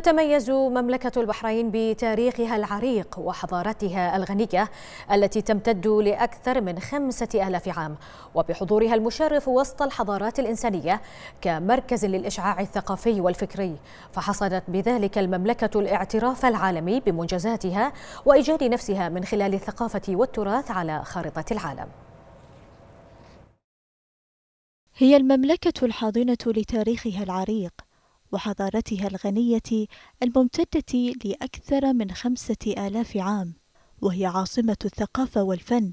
تتميز مملكة البحرين بتاريخها العريق وحضارتها الغنية التي تمتد لأكثر من خمسة آلاف عام وبحضورها المشرف وسط الحضارات الإنسانية كمركز للإشعاع الثقافي والفكري فحصدت بذلك المملكة الاعتراف العالمي بمنجزاتها وإيجاد نفسها من خلال الثقافة والتراث على خارطة العالم هي المملكة الحاضنة لتاريخها العريق وحضارتها الغنية الممتدة لأكثر من خمسة آلاف عام وهي عاصمة الثقافة والفن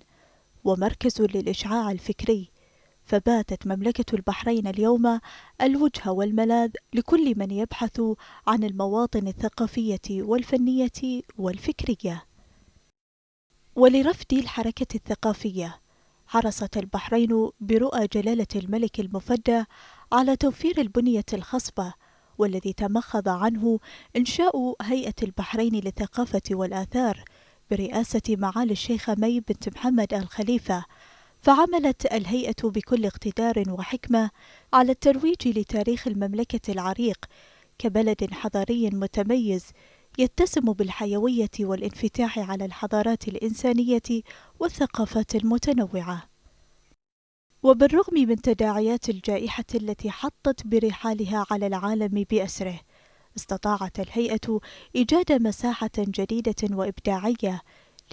ومركز للإشعاع الفكري فباتت مملكة البحرين اليوم الوجه والملاذ لكل من يبحث عن المواطن الثقافية والفنية والفكرية ولرفد الحركة الثقافية حرصت البحرين برؤى جلالة الملك المفدى على توفير البنية الخصبة والذي تمخض عنه إنشاء هيئة البحرين للثقافة والآثار برئاسة معالي الشيخة مي بنت محمد آل خليفة فعملت الهيئة بكل اقتدار وحكمة على الترويج لتاريخ المملكة العريق كبلد حضاري متميز يتسم بالحيوية والانفتاح على الحضارات الإنسانية والثقافات المتنوعة وبالرغم من تداعيات الجائحة التي حطت برحالها على العالم بأسره استطاعت الهيئة إيجاد مساحة جديدة وإبداعية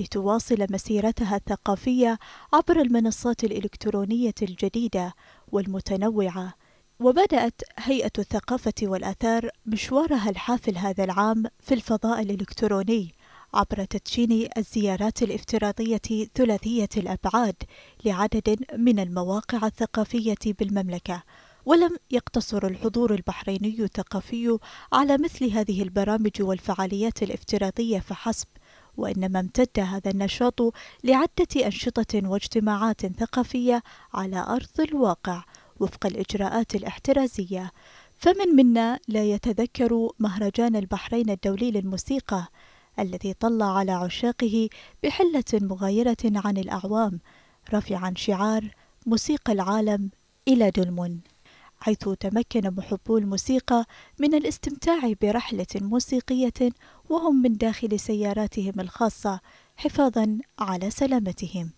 لتواصل مسيرتها الثقافية عبر المنصات الإلكترونية الجديدة والمتنوعة وبدأت هيئة الثقافة والآثار مشوارها الحافل هذا العام في الفضاء الإلكتروني عبر تدشين الزيارات الافتراضية ثلاثية الأبعاد لعدد من المواقع الثقافية بالمملكة ولم يقتصر الحضور البحريني الثقافي على مثل هذه البرامج والفعاليات الافتراضية فحسب وإنما امتد هذا النشاط لعدة أنشطة واجتماعات ثقافية على أرض الواقع وفق الإجراءات الاحترازية فمن منا لا يتذكر مهرجان البحرين الدولي للموسيقى الذي طل على عشاقه بحلة مغايرة عن الأعوام رافعا شعار موسيقى العالم إلى دلمن حيث تمكن محبو الموسيقى من الاستمتاع برحلة موسيقية وهم من داخل سياراتهم الخاصة حفاظا على سلامتهم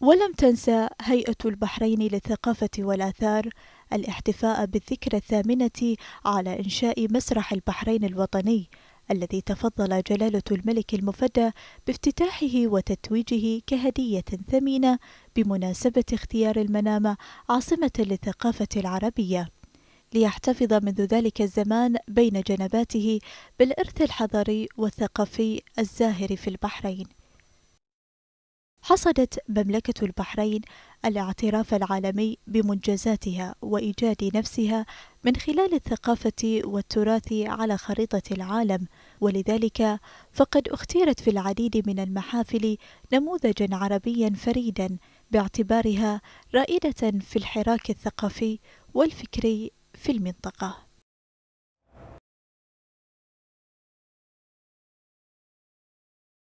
ولم تنسى هيئة البحرين للثقافة والآثار الاحتفاء بالذكرى الثامنة على إنشاء مسرح البحرين الوطني الذي تفضل جلالة الملك المفدى بافتتاحه وتتويجه كهدية ثمينة بمناسبة اختيار المنامة عاصمة للثقافة العربية ليحتفظ منذ ذلك الزمان بين جنباته بالإرث الحضاري والثقافي الزاهر في البحرين حصدت مملكة البحرين الاعتراف العالمي بمنجزاتها وإيجاد نفسها من خلال الثقافة والتراث على خريطة العالم، ولذلك فقد اختيرت في العديد من المحافل نموذجًا عربيًا فريدًا باعتبارها رائدة في الحراك الثقافي والفكري في المنطقة.